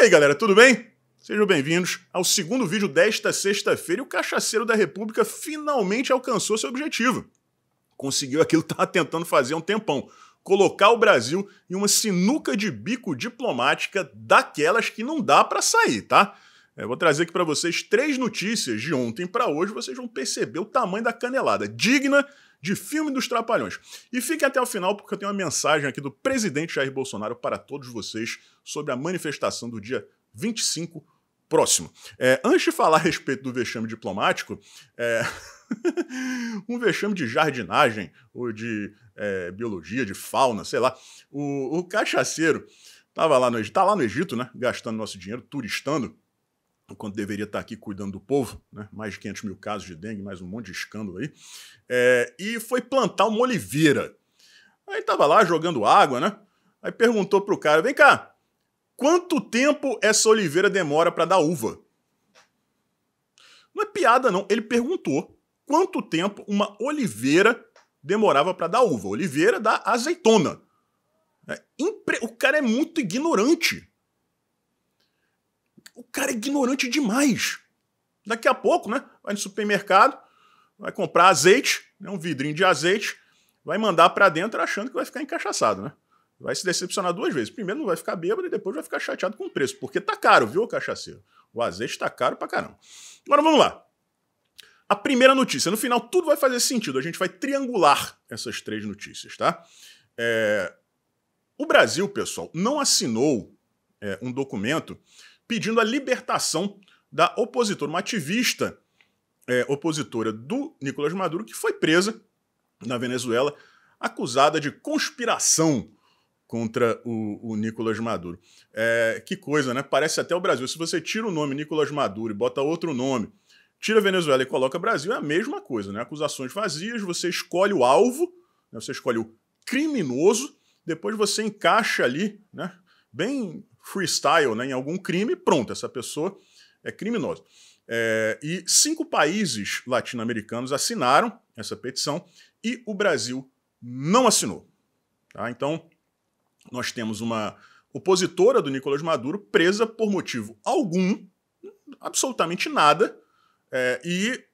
E aí, galera, tudo bem? Sejam bem-vindos ao segundo vídeo desta sexta-feira e o Cachaceiro da República finalmente alcançou seu objetivo. Conseguiu aquilo que estava tentando fazer há um tempão: colocar o Brasil em uma sinuca de bico diplomática daquelas que não dá para sair, tá? Eu é, vou trazer aqui para vocês três notícias de ontem para hoje, vocês vão perceber o tamanho da canelada digna de filme dos Trapalhões. E fique até o final, porque eu tenho uma mensagem aqui do presidente Jair Bolsonaro para todos vocês sobre a manifestação do dia 25 próximo. É, antes de falar a respeito do vexame diplomático, é... um vexame de jardinagem ou de é, biologia, de fauna, sei lá. O, o cachaceiro estava lá no Egito, tá lá no Egito, né? Gastando nosso dinheiro, turistando enquanto deveria estar aqui cuidando do povo, né? mais de 500 mil casos de dengue, mais um monte de escândalo aí, é, e foi plantar uma oliveira. Aí estava lá jogando água, né? Aí perguntou para o cara, vem cá, quanto tempo essa oliveira demora para dar uva? Não é piada não, ele perguntou quanto tempo uma oliveira demorava para dar uva. Oliveira da azeitona. É, impre... O cara é muito ignorante. O cara é ignorante demais. Daqui a pouco, né? Vai no supermercado, vai comprar azeite, né, um vidrinho de azeite, vai mandar para dentro achando que vai ficar encaixaçado, né? Vai se decepcionar duas vezes. Primeiro não vai ficar bêbado e depois vai ficar chateado com o preço, porque tá caro, viu, cachaceiro? O azeite tá caro pra caramba. Agora vamos lá. A primeira notícia. No final, tudo vai fazer sentido. A gente vai triangular essas três notícias, tá? É... O Brasil, pessoal, não assinou é, um documento pedindo a libertação da opositora, uma ativista é, opositora do Nicolás Maduro, que foi presa na Venezuela, acusada de conspiração contra o, o Nicolás Maduro. É, que coisa, né? Parece até o Brasil. Se você tira o nome Nicolás Maduro e bota outro nome, tira Venezuela e coloca Brasil, é a mesma coisa, né? Acusações vazias, você escolhe o alvo, né? você escolhe o criminoso, depois você encaixa ali, né? bem freestyle né, em algum crime, pronto, essa pessoa é criminosa. É, e cinco países latino-americanos assinaram essa petição e o Brasil não assinou. Tá? Então, nós temos uma opositora do Nicolás Maduro presa por motivo algum, absolutamente nada, é, e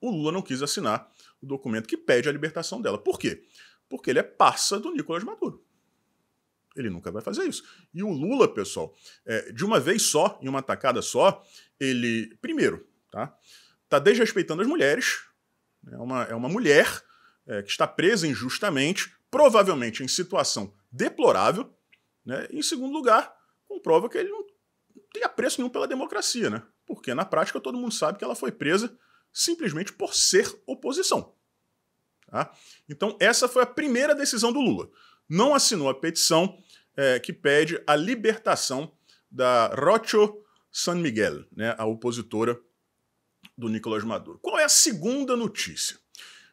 o Lula não quis assinar o documento que pede a libertação dela. Por quê? Porque ele é parça do Nicolás Maduro. Ele nunca vai fazer isso. E o Lula, pessoal, é, de uma vez só, em uma atacada só, ele, primeiro, tá, tá desrespeitando as mulheres. É uma, é uma mulher é, que está presa injustamente, provavelmente em situação deplorável. Né? E, em segundo lugar, comprova que ele não tem apreço nenhum pela democracia, né? Porque na prática todo mundo sabe que ela foi presa simplesmente por ser oposição. Tá? Então, essa foi a primeira decisão do Lula não assinou a petição é, que pede a libertação da Rocho San Miguel, né, a opositora do Nicolás Maduro. Qual é a segunda notícia?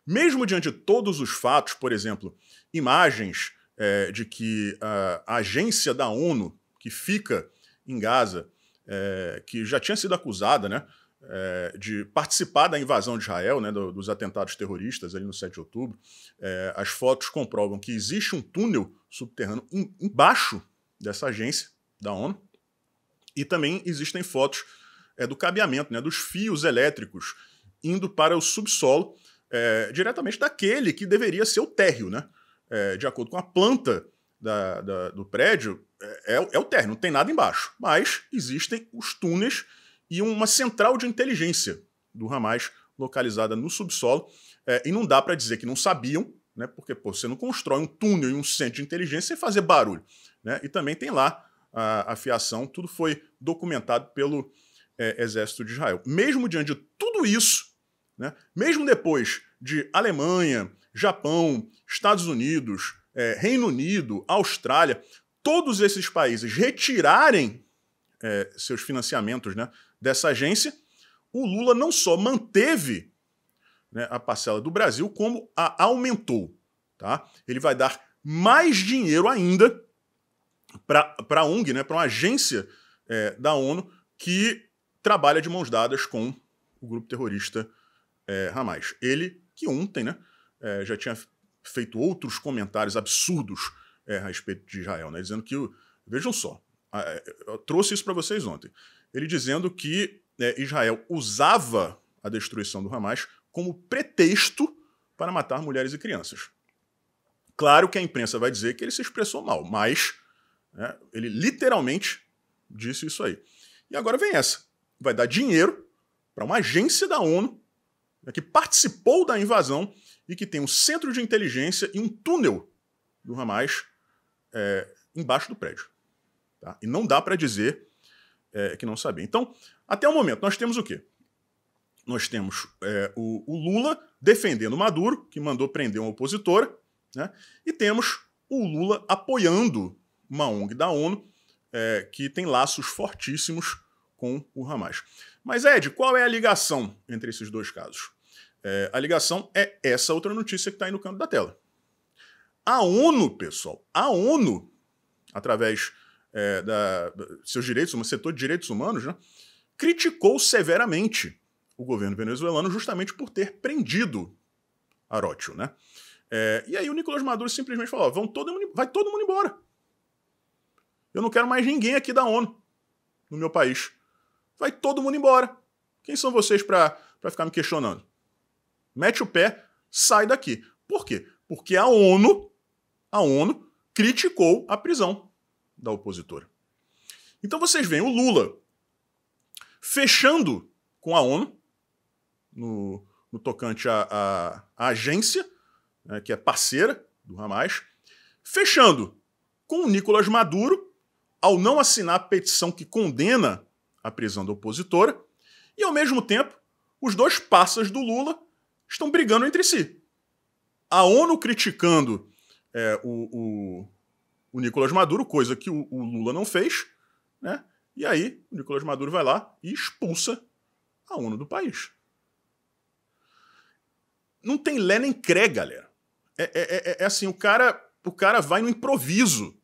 Mesmo diante de todos os fatos, por exemplo, imagens é, de que a, a, agência da ONU que fica em Gaza, é, que já tinha sido acusada né, é, de participar da invasão de Israel, né, dos atentados terroristas ali no 7 de outubro, é, as fotos comprovam que existe um túnel subterrâneo em, embaixo dessa agência da ONU e também existem fotos é, do cabeamento, né, dos fios elétricos indo para o subsolo diretamente daquele que deveria ser o térreo, né? de acordo com a planta da, da, do prédio, é, é o térreo, não tem nada embaixo, mas existem os túneis e uma central de inteligência do Hamas localizada no subsolo. É, e não dá para dizer que não sabiam, né, porque pô, você não constrói um túnel e um centro de inteligência sem fazer barulho. Né? E também tem lá a, a fiação, tudo foi documentado pelo é, Exército de Israel. Mesmo diante de tudo isso, né, mesmo depois de Alemanha, Japão, Estados Unidos, é, Reino Unido, Austrália, todos esses países retirarem é, seus financiamentos né, dessa agência, o Lula não só manteve né, a parcela do Brasil, como a aumentou. Tá? Ele vai dar mais dinheiro ainda para a ONG, né, para uma agência é, da ONU que trabalha de mãos dadas com o grupo terrorista é, Hamas. Ele, que ontem né, é, já tinha feito outros comentários absurdos é, a respeito de Israel, né, dizendo que, vejam só, eu trouxe isso para vocês ontem. Ele dizendo que né, Israel usava a destruição do Hamas como pretexto para matar mulheres e crianças. Claro que a imprensa vai dizer que ele se expressou mal, mas né, ele literalmente disse isso aí. E agora vem essa: vai dar dinheiro para uma agência da ONU né, que participou da invasão e que tem um centro de inteligência e um túnel do Hamas é, embaixo do prédio. Tá? E não dá para dizer é, que não sabia. Então, até o momento, nós temos o quê? Nós temos é, o, o, Lula defendendo Maduro, que mandou prender uma opositora, né? e temos o Lula apoiando uma ONG da ONU, é, que tem laços fortíssimos com o Hamas. Mas, Ed, qual é a ligação entre esses dois casos? É, a ligação é essa outra notícia que está aí no canto da tela. A ONU, pessoal, a ONU, através é, da, seus direitos, um setor de direitos humanos, né, criticou severamente o governo venezuelano justamente por ter prendido Arótio, né? É, e aí o Nicolás Maduro simplesmente falou: vão todo mundo, vai todo mundo embora. Eu não quero mais ninguém aqui da ONU no meu país. Vai todo mundo embora. Quem são vocês para ficar me questionando? Mete o pé, sai daqui. Por quê? Porque a ONU, a ONU criticou a prisão da opositora. Então vocês veem o Lula fechando com a ONU, no, no tocante à, agência, né, que é parceira do Hamas, fechando com o Nicolas Maduro, ao não assinar a petição que condena a prisão da opositora, e ao mesmo tempo, os dois passas do Lula estão brigando entre si. A ONU criticando é, o, o o Nicolás Maduro, coisa que o, o Lula não fez, né? E aí o Nicolás Maduro vai lá e expulsa a ONU do país. Não tem lé nem cré, galera. É é, é, é, é, assim, o cara, o cara vai no improviso.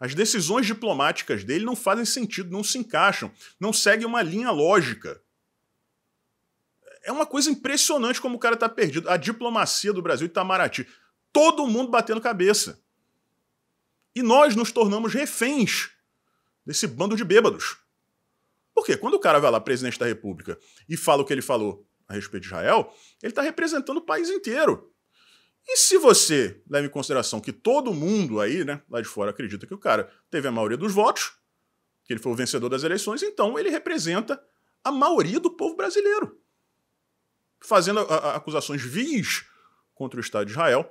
As decisões diplomáticas dele não fazem sentido, não se encaixam, não seguem uma linha lógica. É uma coisa impressionante como o cara tá perdido. A diplomacia do Brasil, Itamaraty, todo mundo batendo cabeça. E nós nos tornamos reféns desse bando de bêbados. Por quê? Quando o cara vai lá, presidente da República, e fala o que ele falou a respeito de Israel, ele está representando o país inteiro. E se você leva em consideração que todo mundo aí, né, lá de fora, acredita que o cara teve a maioria dos votos, que ele foi o vencedor das eleições, então ele representa a maioria do povo brasileiro. Fazendo a, a, acusações vis contra o Estado de Israel,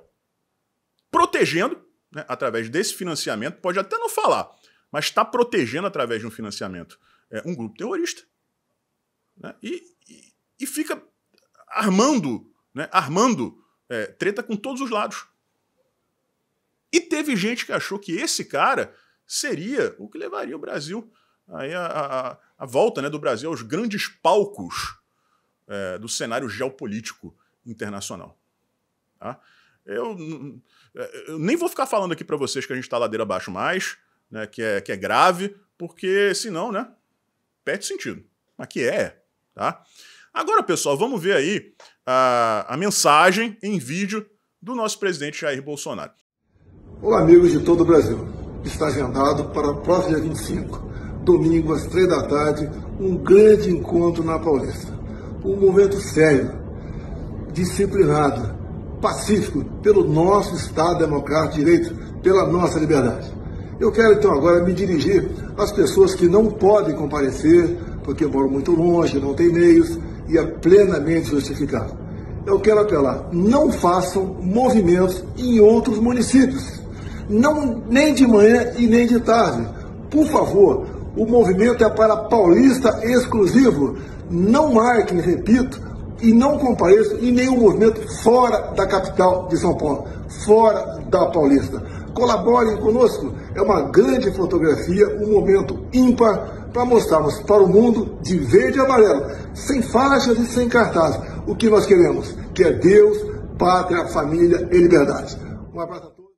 protegendo né, através desse financiamento, pode até não falar, mas está protegendo através de um financiamento é, um grupo terrorista. Né, e, e, fica armando, né, armando é, treta com todos os lados. E teve gente que achou que esse cara seria o que levaria o Brasil aí a, a, a volta né, do Brasil aos grandes palcos é, do cenário geopolítico internacional. Tá? Eu, é, eu nem vou ficar falando aqui para vocês que a gente está ladeira abaixo mais, né, que, é, que é grave, porque senão, né, perde sentido. Mas que é, tá? Agora, pessoal, vamos ver aí a, a mensagem em vídeo do nosso presidente Jair Bolsonaro. Olá, amigos de todo o Brasil. Está agendado para o próximo dia 25, domingo às 3 da tarde, um grande encontro na Paulista. Um momento sério, disciplinado, pacífico, pelo nosso Estado democrático de direito, pela nossa liberdade. Eu quero então agora me dirigir às pessoas que não podem comparecer, porque moram muito longe, não têm meios, e é plenamente justificado. Eu quero apelar, não façam movimentos em outros municípios, não, nem de manhã e nem de tarde. Por favor, o movimento é para paulista exclusivo. Não marquem, repito, e não compareço em nenhum movimento fora da capital de São Paulo, fora da Paulista. Colaborem conosco, é uma grande fotografia, um momento ímpar para mostrarmos para o mundo de verde e amarelo, sem faixas e sem cartazes, o que nós queremos, que é Deus, pátria, família e liberdade. Um abraço a todos.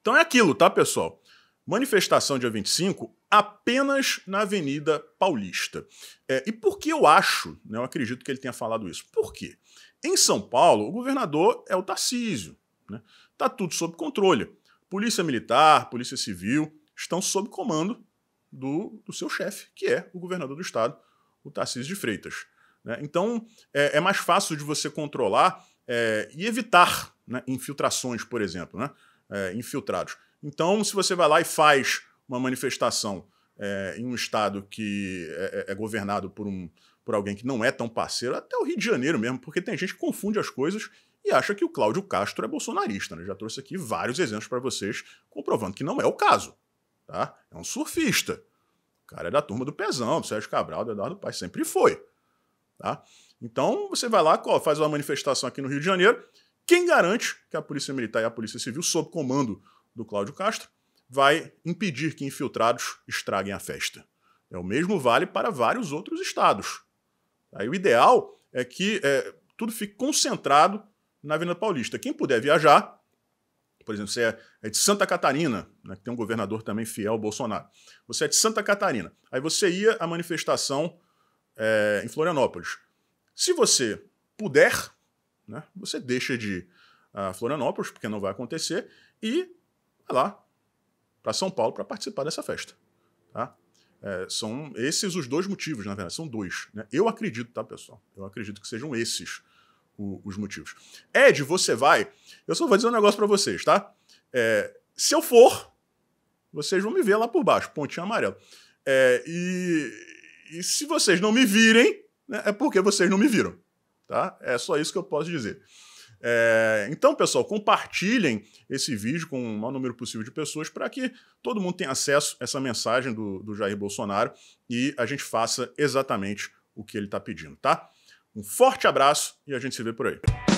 Então é aquilo, tá, pessoal? Manifestação dia 25 apenas na Avenida Paulista. É, e por que eu acho, né, eu acredito que ele tenha falado isso? Por quê? Em São Paulo, o governador é o Tarcísio. Né? Tá tudo sob controle. Polícia Militar, Polícia Civil estão sob comando do, do seu chefe, que é o governador do estado, o Tarcísio de Freitas. Né? Então, é, é, mais fácil de você controlar é, e evitar né, infiltrações, por exemplo, né? É, infiltrados. Então, se você vai lá e faz uma manifestação é, em um estado que é, é, é governado por, um, por alguém que não é tão parceiro, até o Rio de Janeiro mesmo, porque tem gente que confunde as coisas e acha que o Cláudio Castro é bolsonarista. Né? Já trouxe aqui vários exemplos para vocês, comprovando que não é o caso. Tá? É um surfista. O cara é da turma do Pezão, do Sérgio Cabral, do Eduardo Paes, sempre foi. Tá? Então, você vai lá, faz uma manifestação aqui no Rio de Janeiro. Quem garante que a Polícia Militar e a Polícia Civil, sob comando do Cláudio Castro, vai impedir que infiltrados estraguem a festa. É o mesmo vale para vários outros estados. Aí o ideal é que é, tudo fique concentrado na Avenida Paulista. Quem puder viajar, por exemplo, você é, é de Santa Catarina, né, que tem um governador também fiel ao Bolsonaro. Você é de Santa Catarina. Aí você ia à manifestação é, em Florianópolis. Se você puder, né, você deixa de ir a Florianópolis, porque não vai acontecer, e vai lá, para São Paulo para participar dessa festa. Tá? É, são esses os dois motivos, na verdade, são dois. Né? Eu acredito, tá, pessoal? Eu acredito que sejam esses o, os motivos. Ed, você vai. Eu só vou dizer um negócio para vocês, tá? É, se eu for, vocês vão me ver lá por baixo, pontinho amarelo. É, e, e, se vocês não me virem, né, é porque vocês não me viram, tá? É só isso que eu posso dizer. É, então, pessoal, compartilhem esse vídeo com o maior número possível de pessoas para que todo mundo tenha acesso a essa mensagem do, do Jair Bolsonaro e a gente faça exatamente o que ele está pedindo, tá? Um forte abraço e a gente se vê por aí.